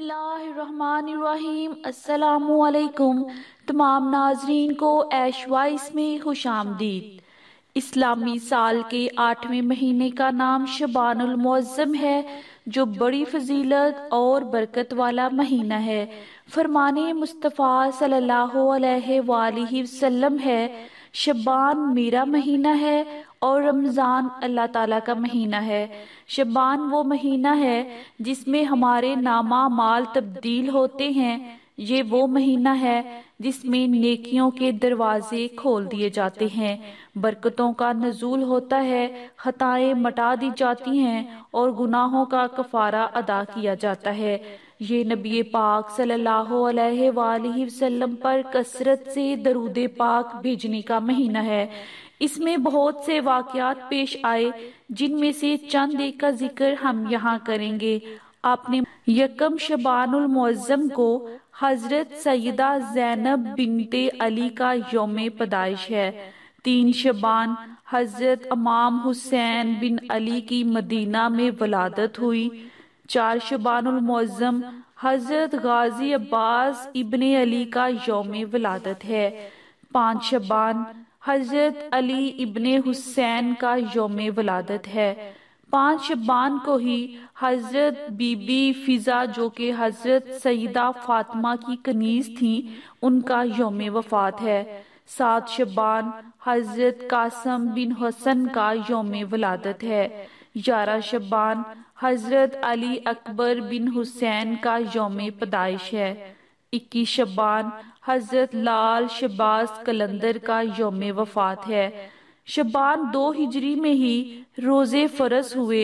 बसमीम् तमाम नाजरीन को ऐश वाइस में खुश आमदीद इस्लामी साल के आठवें महीने का नाम शबानमज़म है जो बड़ी फजीलत और बरकत वाला महीना है फरमान मुस्तफ़ा सल्लल्लाहु अलैहि वसल्लम है शबान मेरा महीना है और रमज़ान अल्लाह ताला का महीना है शबान वो महीना है जिसमें हमारे नामा माल तब्दील होते हैं ये वो महीना है जिसमें नेकियों के दरवाजे खोल दिए जाते हैं बरकतों का नजूल होता है खताएं मटा दी जाती हैं और गुनाहों का कफारा अदा किया जाता है ये नबी पाक सल्लल्लाहु अलैहि वसल्लम पर कसरत से दरूद पाक भेजने का महीना है इसमें बहुत से वाकयात पेश आए जिनमें से चंद एक का जिक्र हम यहाँ करेंगे आपने यकम शबानमज़म को हज़रत सयदा जैनब बिनते अली का योम पदाइश है तीन शबान हज़रत अमाम हुसैन बिन अली की मदीना में वलादत हुई चार चारशबानमज़म हज़रत गाजी अब्बास इबन अली का योम वलादत है पाँच शबान हज़रत अली इबन हुसैन का योम वलादत है पांच शबान को ही हज़रत बीबी फ़िज़ा जो कि हज़रत सईदा फ़ातिमा की कनीज़ थी उनका योम वफ़ात है सात शबान हज़रत कासम बिन हसन का योम वलादत है यारा शबान हज़रत अली अकबर बिन हुसैन का योम पैदाइश है इक्कीस शबान हज़रत लाल शबाज कलंदर का योम वफात है शबान दो हिजरी में ही रोज़े फरस हुए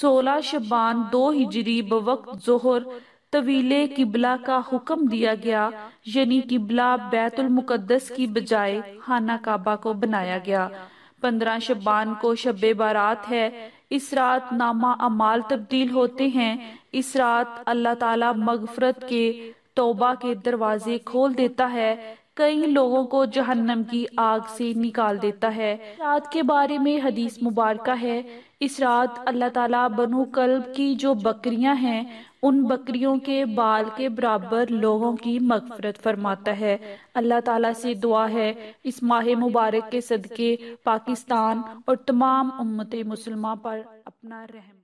सोलह शबान दो हिजरी बवक्त जोहर तवीले किबला का हुक्म दिया गया यानी किबला मुकद्दस की बजाय खाना काबा को बनाया गया पंद्रह शबान को शब बारात है इस रात नामा अमाल तब्दील होते हैं इस रात अल्लाह ताला मगफरत के तोबा के दरवाजे खोल देता है कई लोगों को जहन्नम की आग से निकाल देता है रात के बारे में हदीस मुबारक है इस रात अल्लाह ताला बनु कल्ब की जो बकरियां हैं उन बकरियों के बाल के बराबर लोगों की मगफरत फरमाता है अल्लाह ताला से दुआ है इस माह मुबारक के सदक़े पाकिस्तान और तमाम उम्मत मुसलमान पर अपना रहम